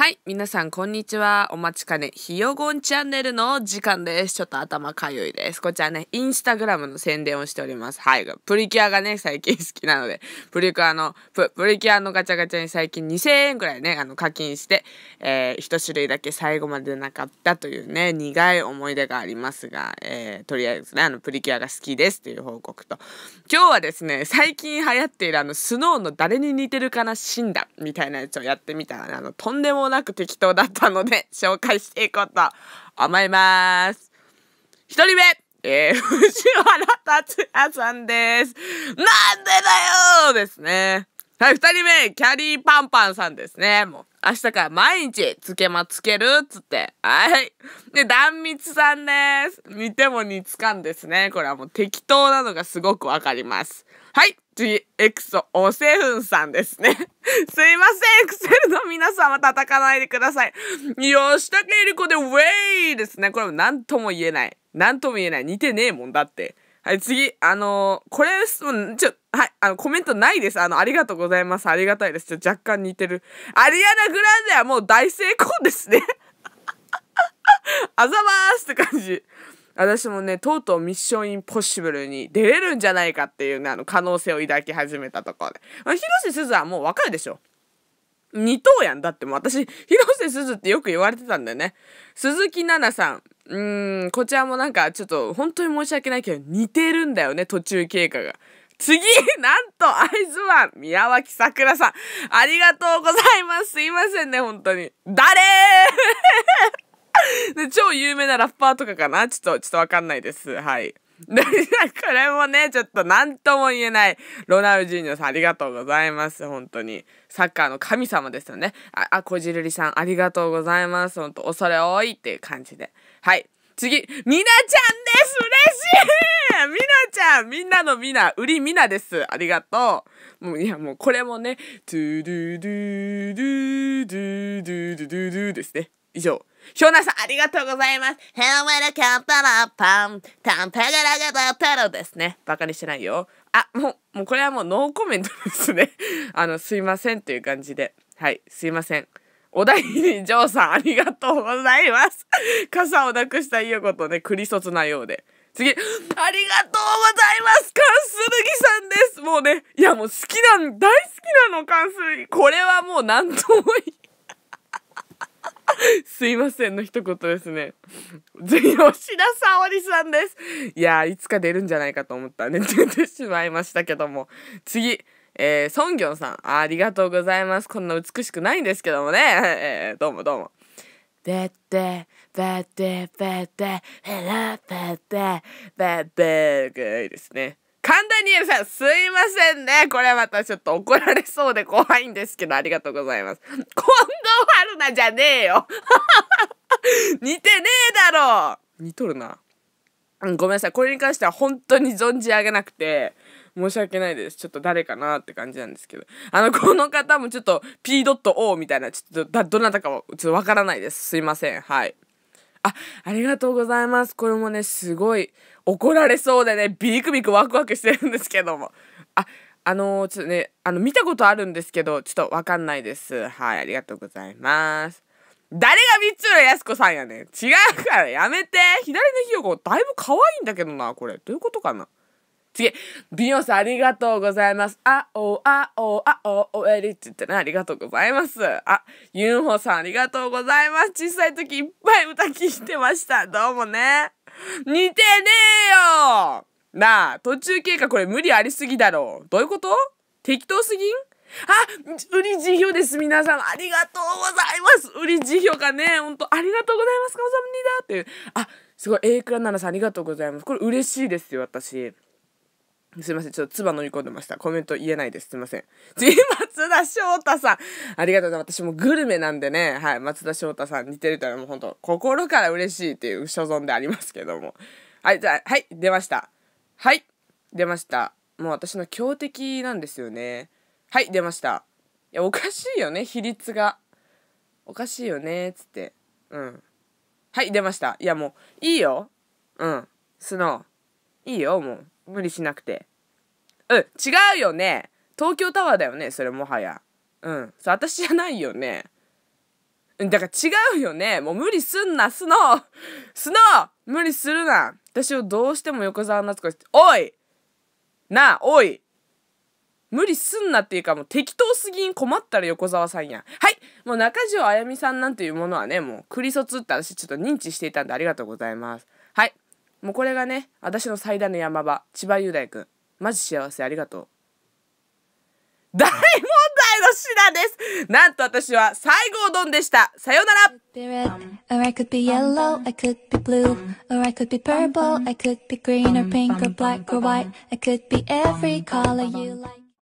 はい、皆さんこんにちは。お待ちかね、ひよごんチャンネルの時間です。ちょっと頭かゆいです。こちらね、インスタグラムの宣伝をしております。はい、プリキュアがね、最近好きなので、プリキュアの、プリキュアのガチャガチャに最近2000円くらいね、あの課金して、えー、一種類だけ最後までなかったというね、苦い思い出がありますが、えー、とりあえずね、あの、プリキュアが好きですという報告と、今日はですね、最近流行っているあの、スノーの誰に似てるかな診断みたいなやつをやってみたら、あの、とんでもなく適当だったので、紹介していこうと思います。一人目えー、藤原達也さんです。なんでだよですね。はい、二人目、キャリーパンパンさんですね。もう、明日から毎日、つけまつけるっつって。はい。で、壇蜜さんです。似ても似つかんですね。これはもう適当なのがすごくわかります。はい。チエクソおせふんさんですね。すいません、エクセルの皆様叩かないでください。吉武り子でウェイですね。これも何とも言えない。何とも言えない。似てねえもんだって。はい、次。あのー、これ、ちょ、はい、あの、コメントないです。あの、ありがとうございます。ありがたいです。ちょ、若干似てる。アリアナ・グランデはもう大成功ですね。あざまーすって感じ。私もねとうとう「ミッションインポッシブル」に出れるんじゃないかっていうねあの可能性を抱き始めたところで、まあ、広瀬すずはもうわかるでしょ二等やんだってもう私広瀬すずってよく言われてたんだよね鈴木奈々さんうーんこちらもなんかちょっと本当に申し訳ないけど似てるんだよね途中経過が次、なんと、アイズワ宮脇桜さん。ありがとうございます。すいませんね、本当に。誰超有名なラッパーとかかなちょっと、ちょっとわかんないです。はい。これもね、ちょっと何とも言えない。ロナウジーニョさん、ありがとうございます。本当に。サッカーの神様ですよね。あ、あこじるりさん、ありがとうございます。本当恐れ多いっていう感じで。はい。次、みなちゃんです嬉しいみなちゃんみんなのみな、売りみなです。ありがとう。もう、いや、もうこれもね、トゥードゥードゥドゥドゥドゥドゥですね。以上。ショうナさん、ありがとうございます。ヘロメラカンパラパン、タンペガラガバペロですね。バカにしてないよ。あ、もう、もうこれはもうノーコメントですね。あの、すいませんっていう感じで。はい、すいません。お小りに、ジョーさん、ありがとうございます。傘をなくしたいうことね、クリソツなようで。次、ありがとうございますスルぎさんですもうね、いやもう好きなん、大好きなの関数ぎ。これはもう何ともい。すいませんの一言ですね。吉田沙織さんです。いやいつか出るんじゃないかと思ったら、ね、出てしまいましたけども。次、えー、ソンギョンさんあ、ありがとうございます。こんな美しくないんですけどもね。えー、どうもどうも。ベッテ、ベッテ、ベッテ、ヘラ、ベッテ、ベッテ、いいですね。ダニエルさん、すいませんね。これまたちょっと怒られそうで怖いんですけど、ありがとうございます。近藤春菜じゃねえよ。似てねえだろう。似とるな。ごめんなさい。これに関しては本当に存じ上げなくて、申し訳ないです。ちょっと誰かなって感じなんですけど。あの、この方もちょっと P.O みたいな、ちょっとどなたかはちょっとわからないです。すいません。はい。あ、ありがとうございます。これもね、すごい怒られそうでね、ビクビクワクワクしてるんですけども。あ、あのー、ちょっとね、あの、見たことあるんですけど、ちょっとわかんないです。はい、ありがとうございます。誰が三浦靖子さんやねん。違うからやめて。左のひよこ、だいぶ可愛いんだけどな、これ。どういうことかな。次、ビヨンさんありがとうございます。あ、お、あ、お、あ、お、おえりって言ってね、ありがとうございます。あ、ユンホさんありがとうございます。小さい時いっぱい歌聴いてました。どうもね。似てねえよなあ、途中経過これ無理ありすぎだろう。どういうこと適当すぎんあ、売り辞表です。皆さん、ありがとうございます。売り辞表がね、ほんと、ありがとうございます。カムサムニだっていう。あ、すごい、A クラナナさんありがとうございます。これ嬉しいですよ、私。すいません。ちょっと唾飲み込んでました。コメント言えないです。すいません。ち、松田翔太さん。ありがとうございます。私もグルメなんでね、はい。松田翔太さん似てるというのはもう本当、心から嬉しいっていう所存でありますけども。はい、じゃあ、はい、出ました。はい、出ました。もう私の強敵なんですよね。はい、出ました。いや、おかしいよね、比率が。おかしいよね、つって。うん。はい、出ました。いや、もう、いいよ。うん。素直。いいよ、もう。無理しなくて。うん、違うよね。東京タワーだよね、それもはや。うん、そう、私じゃないよね。だから違うよね。もう無理すんな、スノースノー無理するな私をどうしても横澤夏子して、おいなあ、おい無理すんなっていうかもう適当すぎん困ったら横澤さんやはいもう中条あやみさんなんていうものはね、もうクリソツって私ちょっと認知していたんでありがとうございます。はい。もうこれがね、私の最大の山場、千葉雄大君。マジ幸せありがとう。大問題の品ですなんと私は西郷どんでしたさようなら Or I could be yellow, I could be blue, or I could be purple, I could be green or pink or black or white, I could be every color you like.